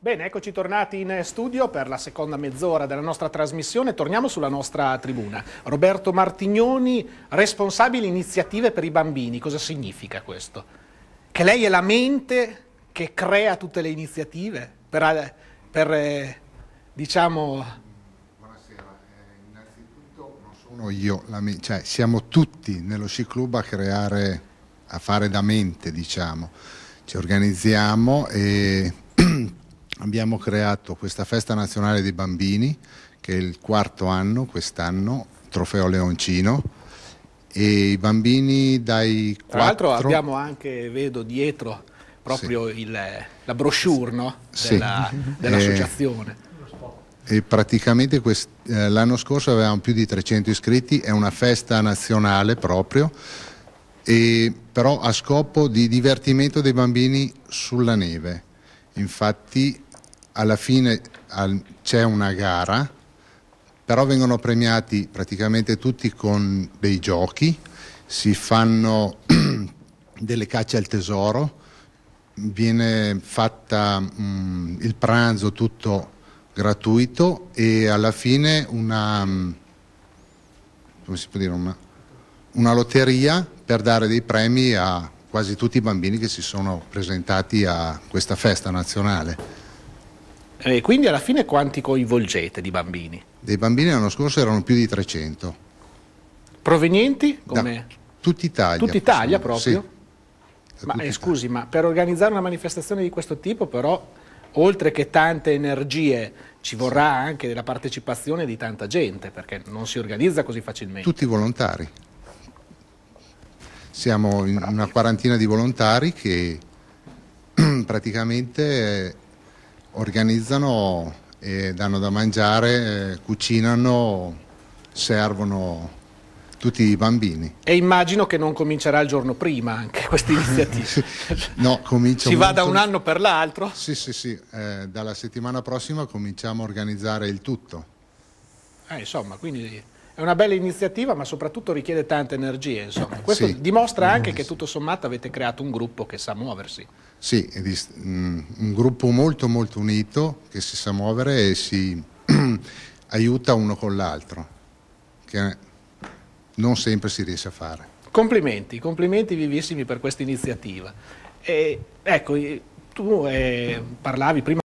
Bene, eccoci tornati in studio per la seconda mezz'ora della nostra trasmissione. Torniamo sulla nostra tribuna. Roberto Martignoni, responsabile iniziative per i bambini. Cosa significa questo? Che lei è la mente che crea tutte le iniziative per, eh, per eh, diciamo... Buonasera, eh, innanzitutto non sono io, la cioè siamo tutti nello sci club a creare, a fare da mente, diciamo. Ci organizziamo e... abbiamo creato questa festa nazionale dei bambini che è il quarto anno quest'anno, trofeo Leoncino e i bambini dai quattro... Tra l'altro abbiamo anche, vedo dietro, proprio sì. il, la brochure no? Della, sì. dell'associazione. E, eh, e praticamente quest, eh, l'anno scorso avevamo più di 300 iscritti, è una festa nazionale proprio, e, però a scopo di divertimento dei bambini sulla neve. Infatti alla fine al, c'è una gara, però vengono premiati praticamente tutti con dei giochi, si fanno delle cacce al tesoro, viene fatta mh, mm, il pranzo tutto gratuito e alla fine una, mm, dire, una, una lotteria per dare dei premi a quasi tutti i bambini che si sono presentati a questa festa nazionale. E eh, quindi alla fine quanti coinvolgete di bambini? Dei bambini l'anno scorso erano più di 300. Provenienti? Come? Da, tutta Italia. Tutta Italia proprio? Sì. Ma eh, scusi, ma per organizzare una manifestazione di questo tipo però, oltre che tante energie, ci vorrà sì. anche la partecipazione di tanta gente, perché non si organizza così facilmente. Tutti volontari. Siamo in una quarantina di volontari che praticamente eh, organizzano e danno da mangiare, eh, cucinano, servono tutti i bambini. E immagino che non comincerà il giorno prima anche questa iniziativa. no, comincia. Si molto... va da un anno per l'altro? Sì, sì, sì. Eh, dalla settimana prossima cominciamo a organizzare il tutto. Eh, insomma, quindi è una bella iniziativa, ma soprattutto richiede tante energie. Insomma. Questo sì. dimostra anche che tutto sommato avete creato un gruppo che sa muoversi. Sì, mm, un gruppo molto molto unito che si sa muovere e si aiuta uno con l'altro, che non sempre si riesce a fare. Complimenti, complimenti vivissimi per questa iniziativa. ecco, tu eh, parlavi prima